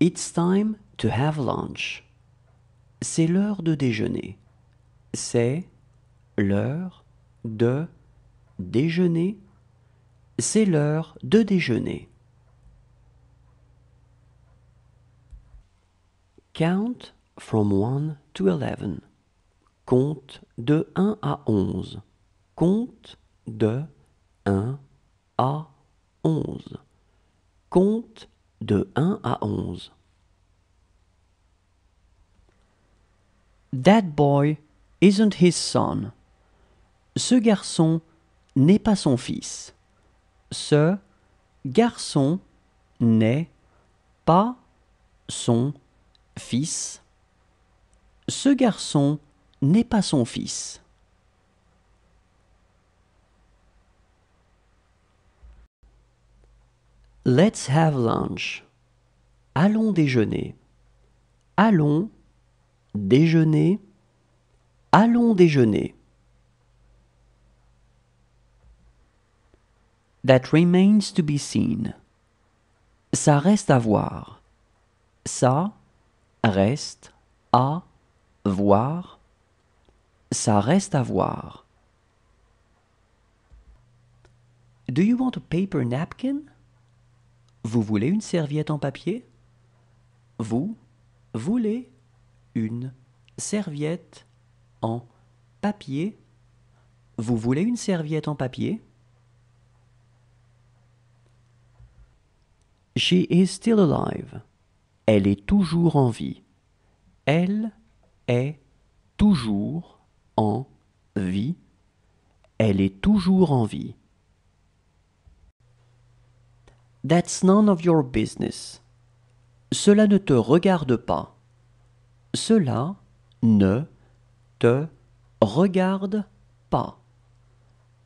It's time to have lunch. C'est l'heure de déjeuner. C'est l'heure de déjeuner. C'est l'heure de déjeuner. Count from 1 to 11. Compte de 1 à 11. Compte de 1 à 11. Compte de 1 à 11. That boy isn't his son. Ce garçon n'est pas son fils. Ce garçon n'est pas son fils. Ce garçon n'est pas son fils. Let's have lunch. Allons déjeuner. Allons déjeuner. Allons déjeuner. That remains to be seen. Ça reste à voir. Ça reste à voir. Ça reste à voir. Do you want a paper napkin? Vous voulez une serviette en papier Vous voulez une serviette en papier Vous voulez une serviette en papier She is still alive. Elle est toujours en vie. Elle est toujours en vie. Elle est toujours en vie. That's none of your business. Cela ne te regarde pas. Cela ne te regarde pas.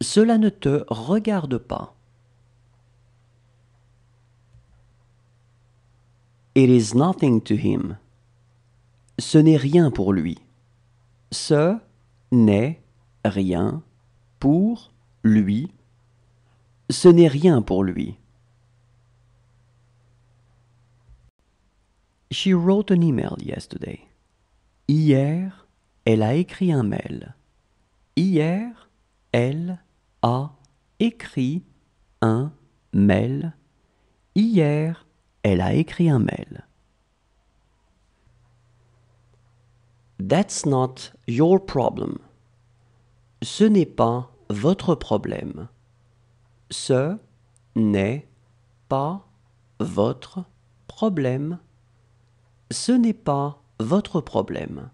Cela ne te regarde pas. It is nothing to him. Ce n'est rien pour lui. Ce n'est rien pour lui. Ce n'est rien pour lui. She wrote an email yesterday. Hier, elle a écrit un mail. Hier, elle a écrit un mail. Hier, elle a écrit un mail. That's not your problem. Ce n'est pas votre problème. Ce n'est pas votre problème ce n'est pas votre problème.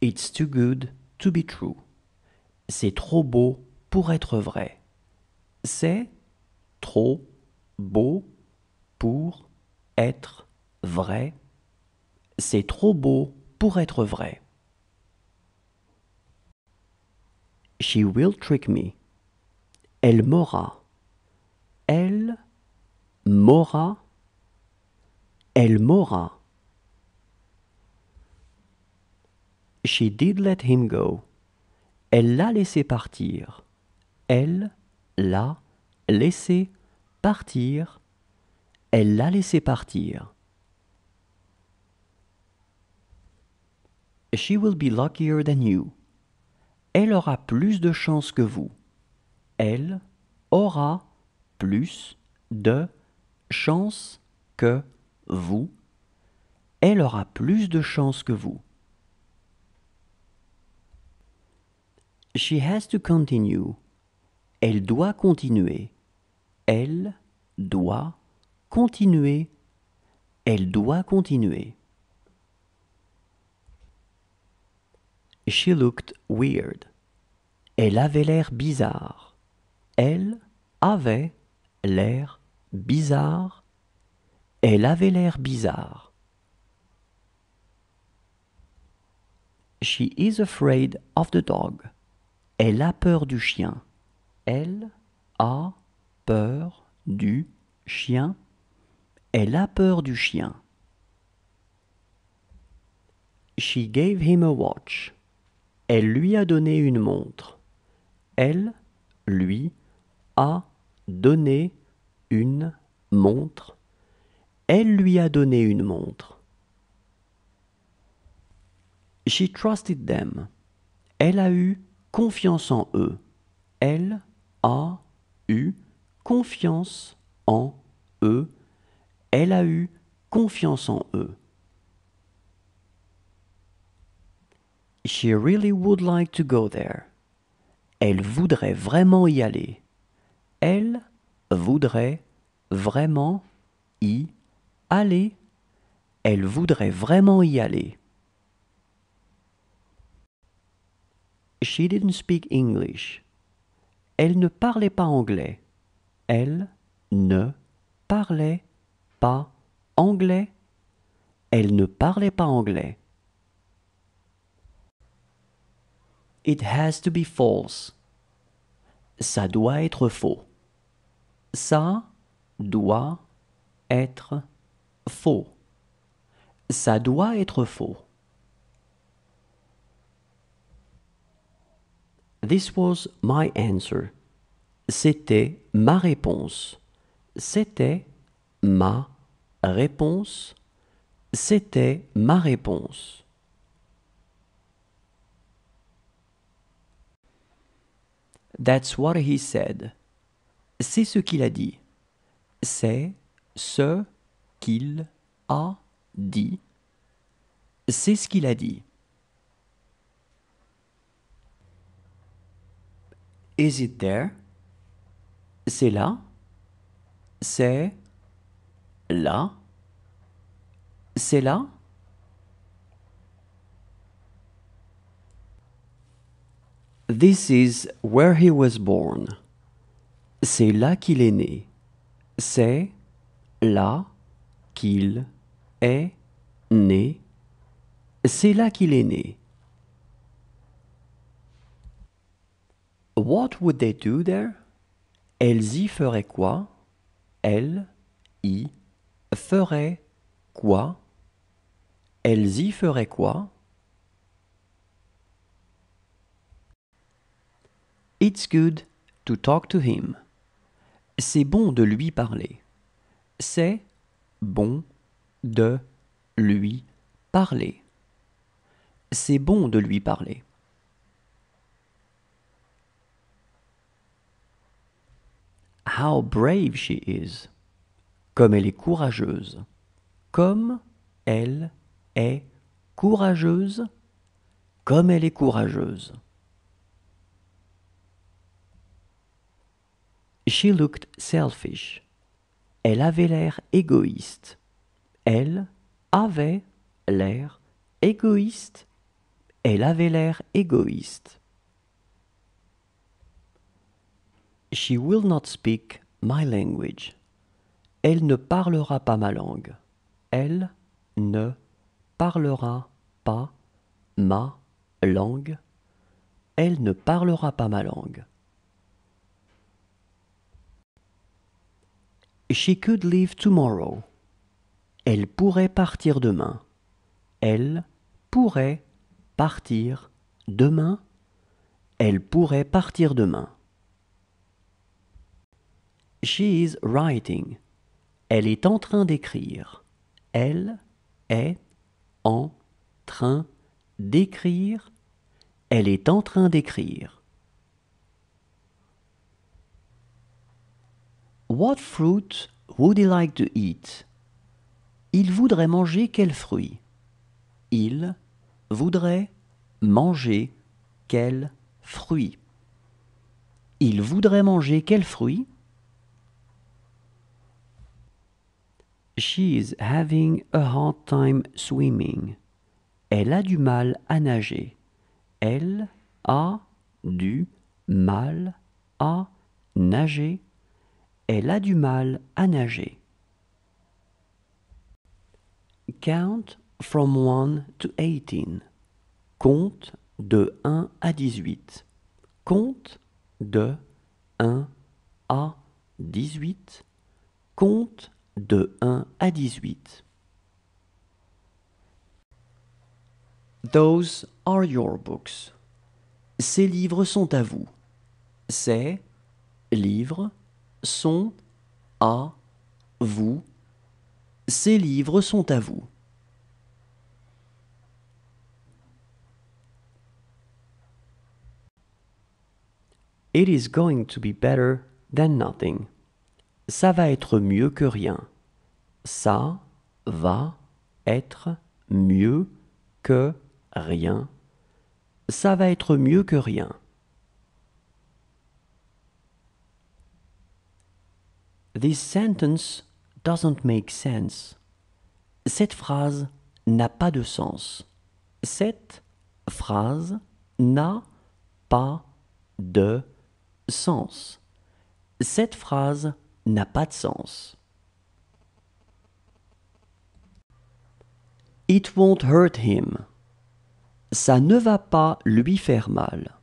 It's too good to be true. C'est trop beau pour être vrai. C'est trop beau pour être vrai. C'est trop beau pour être vrai. She will trick me. Elle m'aura. Elle m'aura. Elle m'aura. She did let him go. Elle l'a laissé partir. Elle l'a laissé partir. Elle l'a laissé partir. She will be luckier than you. Elle aura plus de chance que vous. Elle aura plus de chance que vous, elle aura plus de chance que vous. She has to continue. Elle doit continuer. Elle doit continuer. Elle doit continuer. She looked weird. Elle avait l'air bizarre. Elle avait l'air bizarre. Elle avait l'air bizarre. She is afraid of the dog. Elle a peur du chien. Elle a peur du chien. Elle a peur du chien. She gave him a watch. Elle lui a donné une montre. Elle lui a Donner une montre. Elle lui a donné une montre. She trusted them. Elle a eu confiance en eux. Elle a eu confiance en eux. Elle a eu confiance en eux. She really would like to go there. Elle voudrait vraiment y aller elle voudrait vraiment y aller. Elle voudrait vraiment y aller. She didn't speak English. Elle ne parlait pas anglais. Elle ne parlait pas anglais. Elle ne parlait pas anglais. It has to be false. Ça doit être faux. Ça doit être faux. Ça doit être faux. This was my answer. C'était ma réponse. C'était ma réponse. C'était ma réponse. That's what he said c'est ce qu'il a dit. C'est ce qu'il a dit. C'est ce qu'il a dit. Is it there? C'est là. C'est là. C'est là. This is where he was born. C'est là qu'il est né. C'est là qu'il est né. C'est là qu'il est né. What would they do there? Elles y feraient quoi? Elles y feraient quoi? Elles y feraient quoi? It's good to talk to him. C'est bon de lui parler. C'est bon de lui parler. C'est bon de lui parler. How brave she is. Comme elle est courageuse. Comme elle est courageuse. Comme elle est courageuse. She looked selfish. Elle avait l'air égoïste. Elle avait l'air égoïste. Elle avait l'air égoïste. She will not speak my language. Elle ne parlera pas ma langue. Elle ne parlera pas ma langue. Elle ne parlera pas ma langue. She could leave tomorrow. Elle pourrait partir demain. Elle pourrait partir demain. Elle pourrait partir demain. She is writing. Elle est en train d'écrire. Elle est en train d'écrire. Elle est en train d'écrire. What fruit would he like to eat? Il voudrait manger quel fruit? Il voudrait manger quel fruit? Il voudrait manger quel fruit? She is having a hard time swimming. Elle a du mal à nager. Elle a du mal à nager. Elle a du mal à nager. Count from 1 to 18. Compte de 1 à 18. Compte de 1 à 18. Compte de 1 à 18. Those are your books. Ces livres sont à vous. Ces livres sont à vous. Ces livres sont à vous. It is going to be better than nothing. Ça va être mieux que rien. Ça va être mieux que rien. Ça va être mieux que rien. This sentence doesn't make sense. Cette phrase n'a pas de sens. Cette phrase n'a pas de sens. Cette phrase n'a pas de sens. It won't hurt him. Ça ne va pas lui faire mal.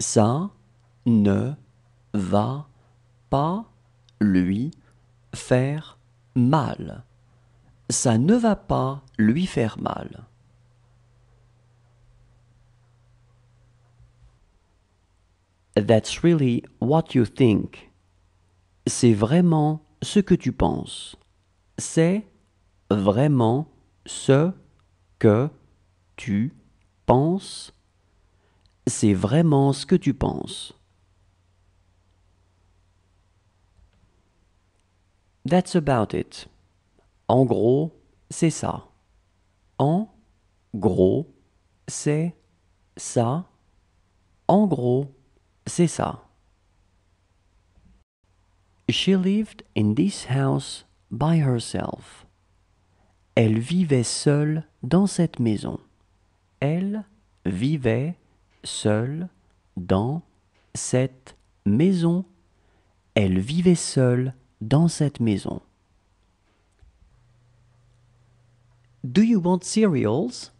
Ça ne va pas lui faire mal. Ça ne va pas lui faire mal. That's really what you think. C'est vraiment ce que tu penses. C'est vraiment ce que tu penses. C'est vraiment ce que tu penses. That's about it. En gros, c'est ça. En gros, c'est ça. En gros, c'est ça. She lived in this house by herself. Elle vivait seule dans cette maison. Elle vivait seule dans cette maison. Elle vivait seule dans cette maison. Do you want cereals?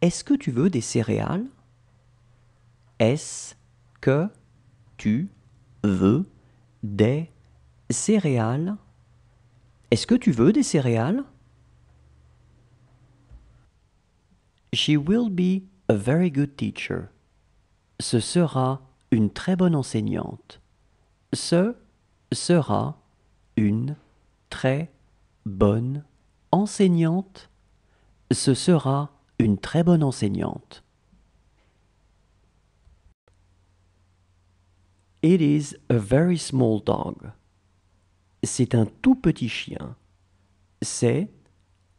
Est-ce que tu veux des céréales? Est-ce que tu veux des céréales? Est-ce que tu veux des céréales? She will be a very good teacher. Ce sera une très bonne enseignante. Ce sera une très bonne enseignante. Ce sera une très bonne enseignante. It is a very small dog. C'est un tout petit chien. C'est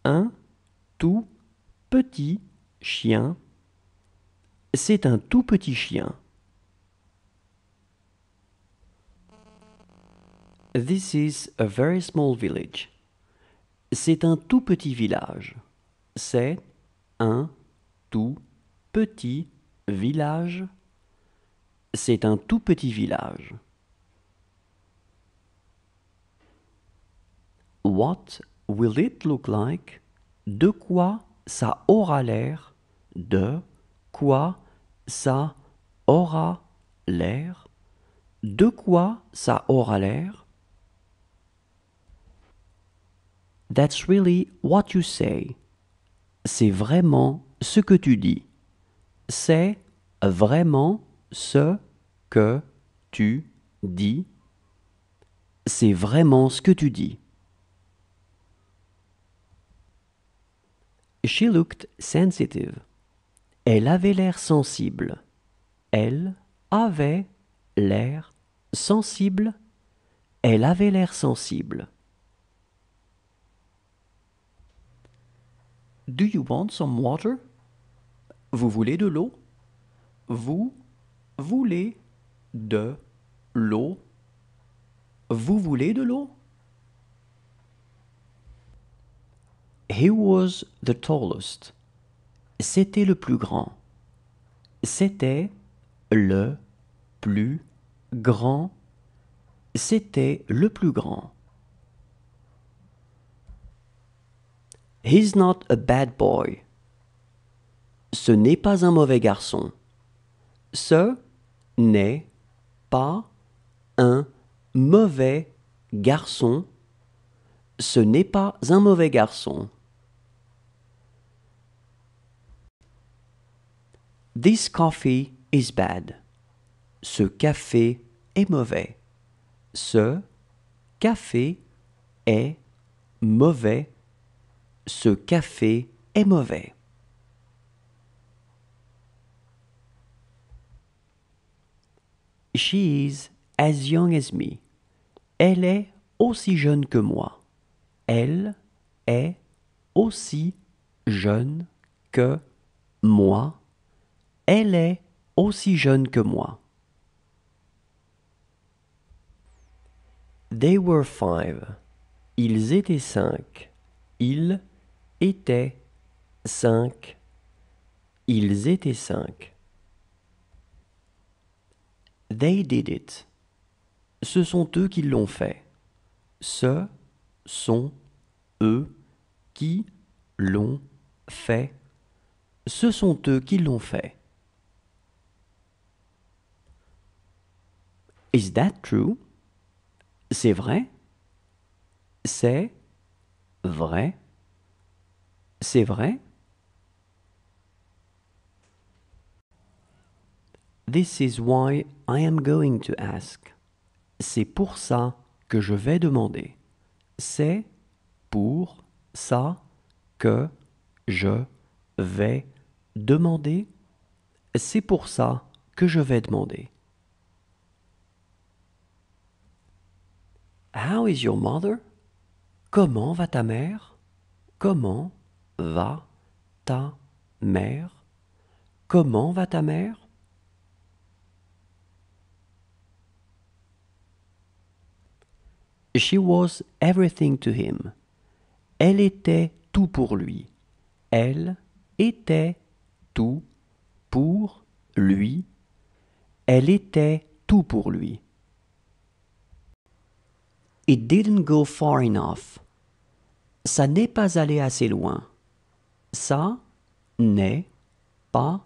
un tout petit chien. C'est un tout petit chien. This is a very small village. C'est un tout petit village. C'est un tout petit village. C'est un tout petit village. What will it look like? De quoi ça aura l'air? De quoi ça aura l'air? De quoi ça aura l'air? That's really what you say. C'est vraiment ce que tu dis. C'est vraiment ce que tu dis. C'est vraiment ce que tu dis. She looked sensitive. Elle avait l'air sensible. Elle avait l'air sensible. Elle avait l'air sensible. Do you want some water? Vous voulez de l'eau? Vous voulez de l'eau? Vous voulez de l'eau? He was the tallest. C'était le plus grand. C'était le plus grand. C'était le plus grand. He's not a bad boy. Ce n'est pas un mauvais garçon. Ce n'est pas un mauvais garçon. Ce n'est pas un mauvais garçon. This coffee is bad. Ce café est mauvais. Ce café est mauvais ce café est mauvais. She is as young as me. Elle est aussi jeune que moi. Elle est aussi jeune que moi. Elle est aussi jeune que moi. They were five. Ils étaient cinq. Ils étaient cinq. Ils étaient cinq. They did it. Ce sont eux qui l'ont fait. Ce sont eux qui l'ont fait. Ce sont eux qui l'ont fait. Is that true? C'est vrai? C'est vrai? C'est vrai. This is why I am going to ask. C'est pour ça que je vais demander. C'est pour ça que je vais demander. C'est pour ça que je vais demander. How is your mother? Comment va ta mère? Comment va ta mère Comment va ta mère She was everything to him. Elle était tout pour lui. Elle était tout pour lui. Elle était tout pour lui. It didn't go far enough. Ça n'est pas allé assez loin ça n'est pas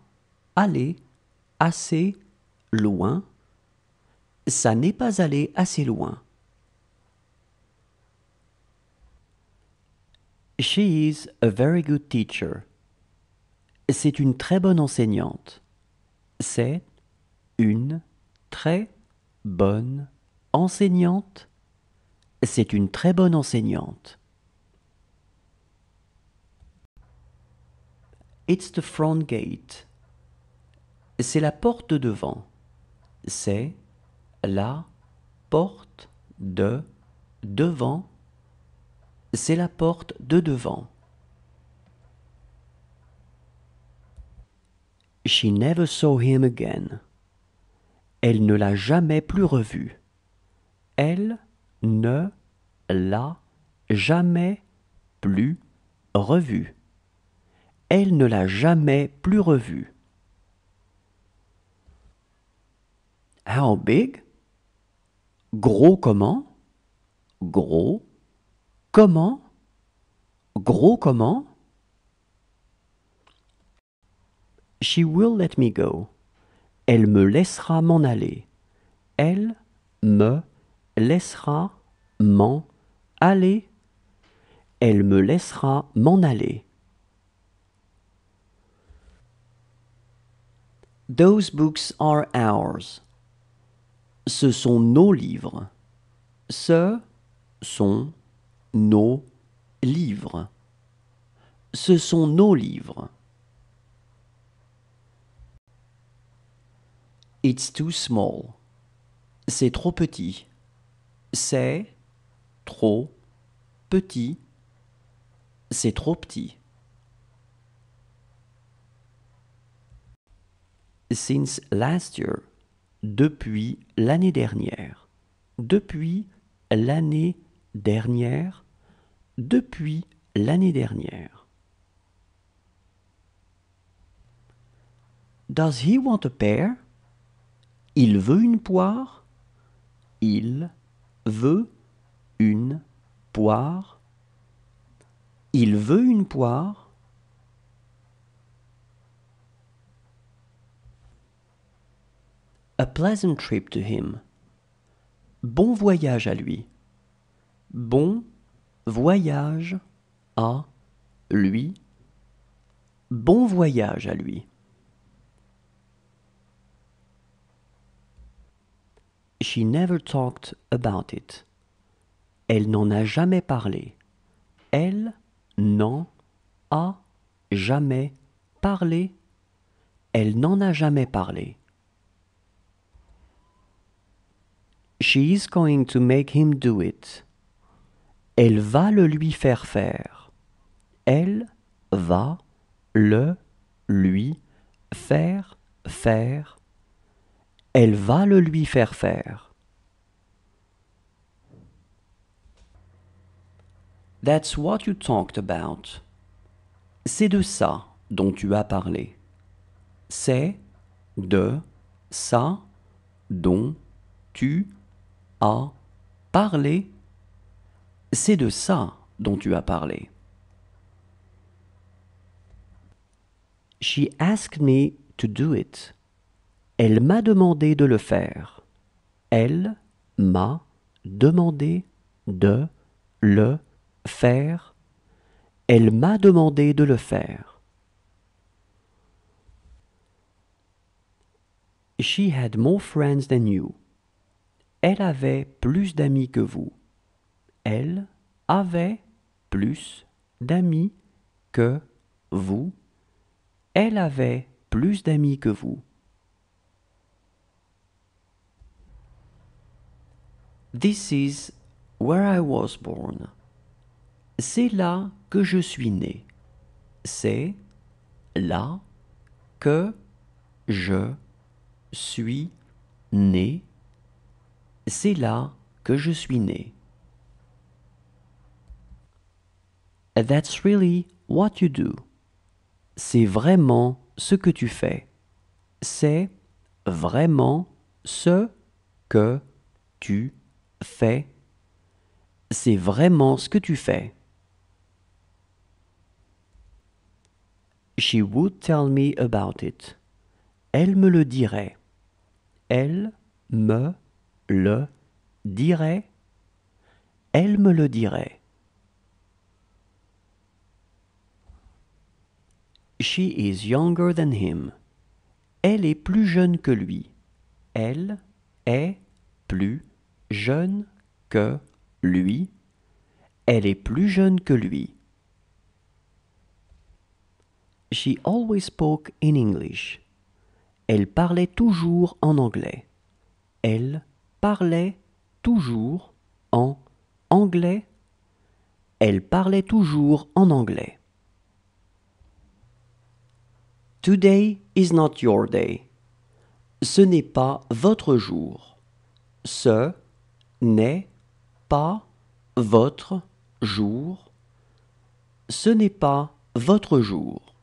allé assez loin. Ça n'est pas allé assez loin. She is a very good teacher. C'est une très bonne enseignante. C'est une très bonne enseignante. C'est une très bonne enseignante. It's the front gate. C'est la porte de devant. C'est la porte de devant. C'est la porte de devant. She never saw him again. Elle ne l'a jamais plus revu. Elle ne l'a jamais plus revu elle ne l'a jamais plus revu. How big? Gros comment? Gros comment? Gros comment? She will let me go. Elle me laissera m'en aller. Elle me laissera m'en aller. Elle me laissera m'en aller. Those books are ours. Ce sont nos livres. Ce sont nos livres. Ce sont nos livres. It's too small. C'est trop petit. C'est trop petit. C'est trop petit. since last year, depuis l'année dernière, depuis l'année dernière, depuis l'année dernière. Does he want a pear? Il veut une poire. Il veut une poire. Il veut une poire. A pleasant trip to him. Bon voyage à lui. Bon voyage à lui. Bon voyage à lui. She never talked about it. Elle n'en a jamais parlé. Elle n'en a jamais parlé. Elle n'en a jamais parlé. She is going to make him do it. Elle va le lui faire faire. Elle va le lui faire faire. Elle va le lui faire faire. That's what you talked about. C'est de ça dont tu as parlé. C'est de ça dont tu c'est de ça dont tu as parlé. She asked me to do it. Elle m'a demandé de le faire. Elle m'a demandé de le faire. Elle m'a demandé de le faire. She had more friends than you. Elle avait plus d'amis que vous. Elle avait plus d'amis que vous. Elle avait plus d'amis que vous. This is where I was born. C'est là que je suis né. C'est là que je suis né. C'est là que je suis né. That's really what you do. C'est vraiment ce que tu fais. C'est vraiment ce que tu fais. C'est vraiment ce que tu fais. She would tell me about it. Elle me le dirait. Elle me le dirait Elle me le dirait. She is younger than him. Elle est plus jeune que lui. Elle est plus jeune que lui. Elle est plus jeune que lui. She always spoke in English. Elle parlait toujours en anglais. Elle parlait toujours en anglais. Elle parlait toujours en anglais. Today is not your day. Ce n'est pas votre jour. Ce n'est pas votre jour. Ce n'est pas votre jour.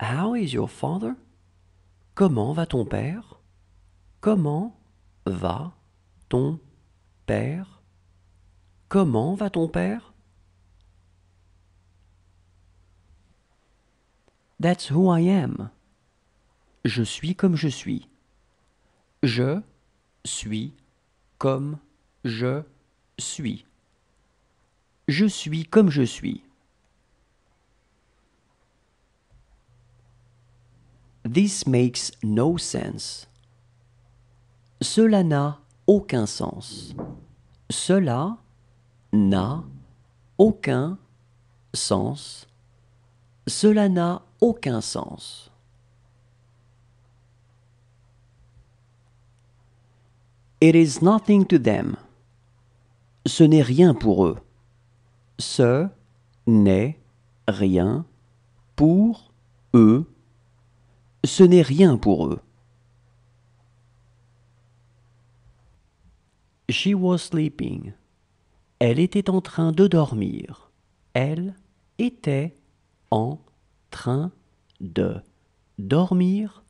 How is your father? Comment va ton père Comment va ton père Comment va ton père That's who I am. Je suis comme je suis. Je suis comme je suis. Je suis comme je suis. This makes no sense. Cela n'a aucun sens. Cela n'a aucun sens. Cela n'a aucun sens. It is nothing to them. Ce n'est rien pour eux. Ce n'est rien pour eux ce n'est rien pour eux. She was sleeping. Elle était en train de dormir. Elle était en train de dormir.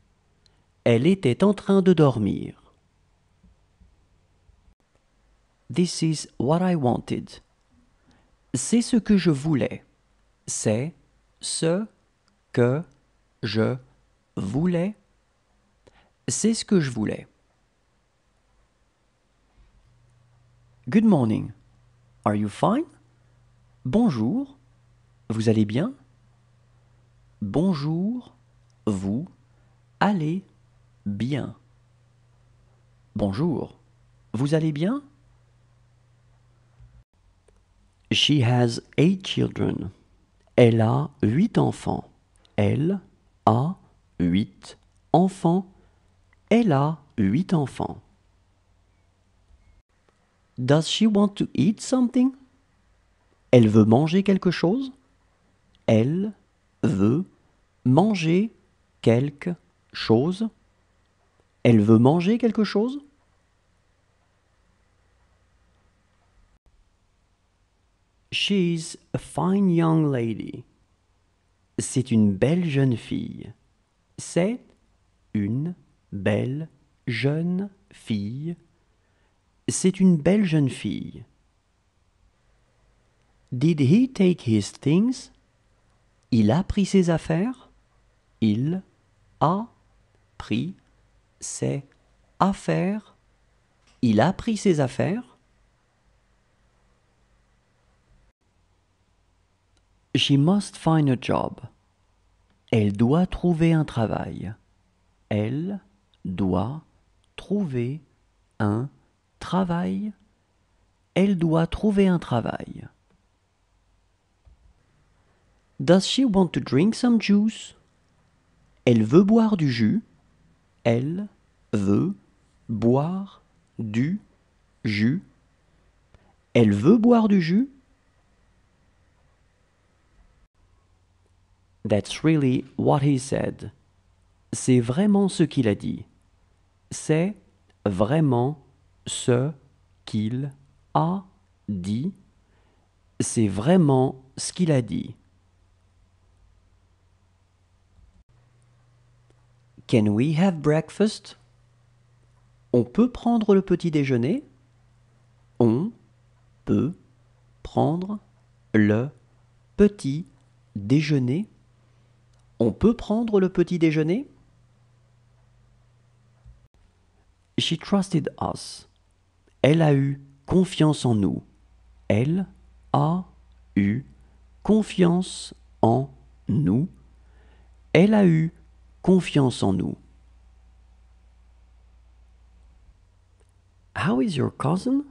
Elle était en train de dormir. This is what I wanted. C'est ce que je voulais. C'est ce que je voulais C'est ce que je voulais. Good morning. Are you fine? Bonjour. Vous allez bien? Bonjour. Vous allez bien. Bonjour. Vous allez bien? She has eight children. Elle a huit enfants. Elle a huit enfants. Elle a huit enfants. Does she want to eat something? Elle veut manger quelque chose? Elle veut manger quelque chose? Elle veut manger quelque chose? She's a fine young lady. C'est une belle jeune fille. C'est une belle jeune fille. C'est une belle jeune fille. Did he take his things? Il a pris ses affaires. Il a pris ses affaires. Il a pris ses affaires. She must find a job. Elle doit trouver un travail. Elle doit trouver un travail. Elle doit trouver un travail. Does she want to drink some juice? Elle veut boire du jus. Elle veut boire du jus. Elle veut boire du jus. That's really what he said. C'est vraiment ce qu'il a dit. C'est vraiment ce qu'il a dit. C'est vraiment ce qu'il a dit. Can we have breakfast? On peut prendre le petit déjeuner? On peut prendre le petit déjeuner? On peut prendre le petit déjeuner? She trusted us. Elle a eu confiance en nous. Elle a eu confiance en nous. Elle a eu confiance en nous. How is your cousin?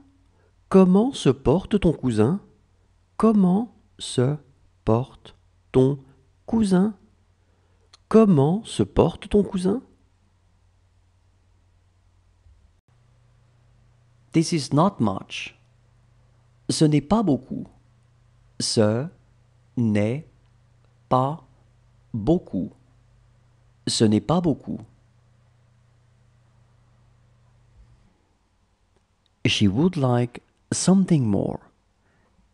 Comment se porte ton cousin? Comment se porte ton cousin? Comment se porte ton cousin? This is not much. Ce n'est pas beaucoup. Ce n'est pas beaucoup. Ce n'est pas beaucoup. She would like something more.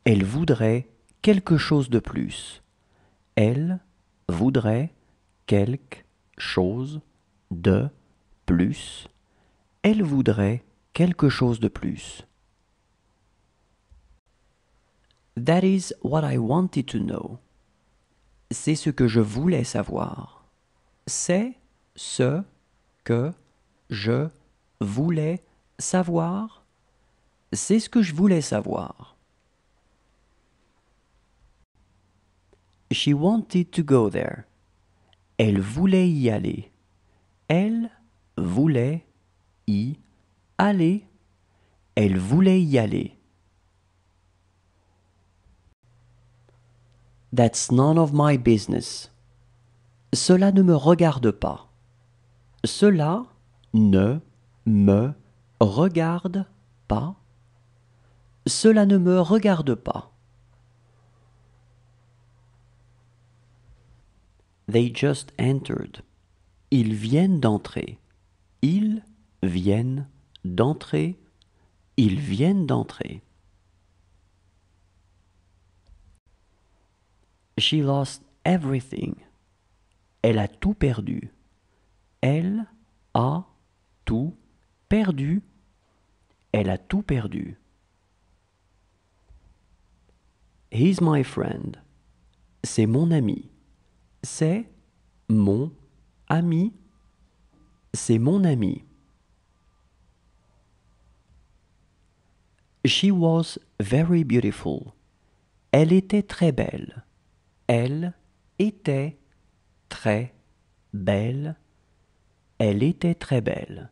Elle voudrait quelque chose de plus. Elle voudrait quelque chose de plus. Elle voudrait quelque chose de plus. That is what I wanted to know. C'est ce que je voulais savoir. C'est ce que je voulais savoir. C'est ce que je voulais savoir. She wanted to go there. Elle voulait y aller. Elle voulait y aller. Elle voulait y aller. That's none of my business. Cela ne me regarde pas. Cela ne me regarde pas. Cela ne me regarde pas. They just entered. Ils viennent d'entrer. Ils viennent d'entrer. Ils viennent d'entrer. She lost everything. Elle a tout perdu. Elle a tout perdu. Elle a tout perdu. He's my friend. C'est mon ami. C'est mon ami. C'est mon ami. She was very beautiful. Elle était très belle. Elle était très belle. Elle était très belle.